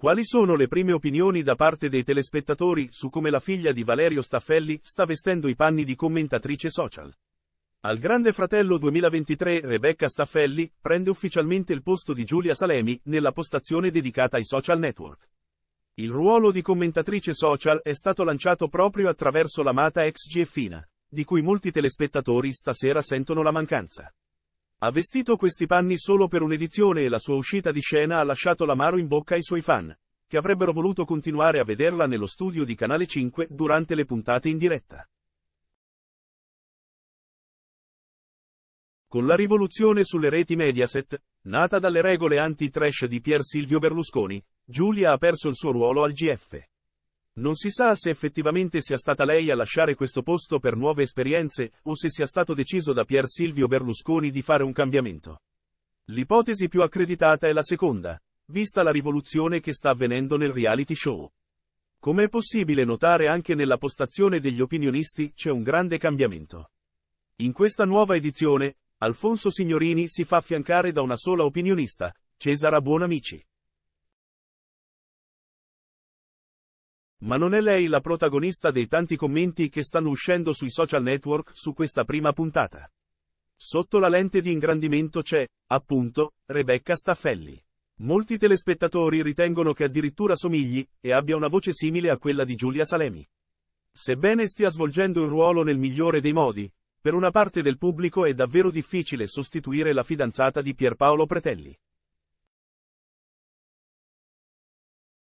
Quali sono le prime opinioni da parte dei telespettatori su come la figlia di Valerio Staffelli sta vestendo i panni di commentatrice social? Al Grande Fratello 2023 Rebecca Staffelli prende ufficialmente il posto di Giulia Salemi nella postazione dedicata ai social network. Il ruolo di commentatrice social è stato lanciato proprio attraverso l'amata ex GFina, di cui molti telespettatori stasera sentono la mancanza. Ha vestito questi panni solo per un'edizione e la sua uscita di scena ha lasciato l'amaro in bocca ai suoi fan, che avrebbero voluto continuare a vederla nello studio di Canale 5 durante le puntate in diretta. Con la rivoluzione sulle reti Mediaset, nata dalle regole anti-trash di Pier Silvio Berlusconi, Giulia ha perso il suo ruolo al GF. Non si sa se effettivamente sia stata lei a lasciare questo posto per nuove esperienze, o se sia stato deciso da Pier Silvio Berlusconi di fare un cambiamento. L'ipotesi più accreditata è la seconda, vista la rivoluzione che sta avvenendo nel reality show. Come è possibile notare anche nella postazione degli opinionisti c'è un grande cambiamento. In questa nuova edizione, Alfonso Signorini si fa affiancare da una sola opinionista, Cesara Buonamici. Ma non è lei la protagonista dei tanti commenti che stanno uscendo sui social network su questa prima puntata. Sotto la lente di ingrandimento c'è, appunto, Rebecca Staffelli. Molti telespettatori ritengono che addirittura somigli, e abbia una voce simile a quella di Giulia Salemi. Sebbene stia svolgendo il ruolo nel migliore dei modi, per una parte del pubblico è davvero difficile sostituire la fidanzata di Pierpaolo Pretelli.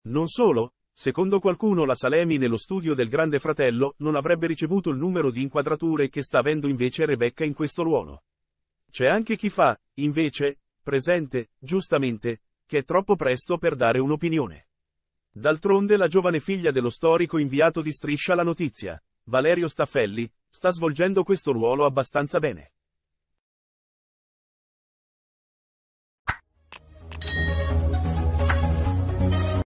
Non solo, Secondo qualcuno la Salemi nello studio del Grande Fratello non avrebbe ricevuto il numero di inquadrature che sta avendo invece Rebecca in questo ruolo. C'è anche chi fa, invece, presente, giustamente, che è troppo presto per dare un'opinione. D'altronde la giovane figlia dello storico inviato di Striscia la notizia, Valerio Staffelli, sta svolgendo questo ruolo abbastanza bene.